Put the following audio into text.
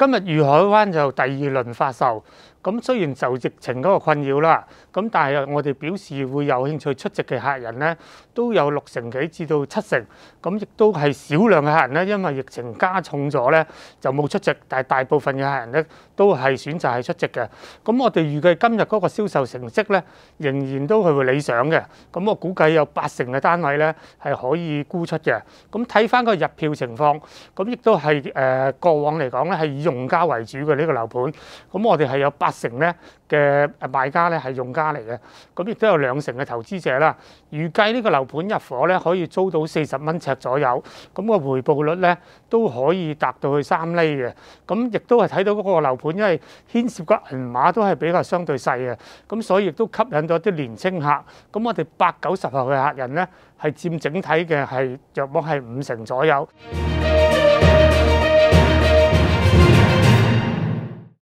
今日御海灣就第二輪發售，咁雖然就疫情嗰個困擾啦，咁但係我哋表示會有興趣出席嘅客人咧，都有六成幾至到七成，咁亦都係少量嘅客人咧，因為疫情加重咗咧，就冇出席，但係大部分嘅客人咧都係選擇係出席嘅。咁我哋預計今日嗰個銷售成績咧，仍然都係會理想嘅。咁我估計有八成嘅單位咧係可以沽出嘅。咁睇翻個入票情況，咁亦都係誒過往嚟講咧係以。用家為主嘅呢個樓盤，咁我哋係有八成咧嘅賣家咧係用家嚟嘅，咁亦都有兩成嘅投資者啦。預計呢個樓盤入伙咧可以租到四十蚊尺左右，咁個回報率咧都可以達到去三厘嘅。咁亦都係睇到嗰個樓盤，因為牽涉個銀碼都係比較相對細嘅，咁所以亦都吸引咗啲年青客。咁我哋八九十號嘅客人咧係佔整體嘅係約莫係五成左右。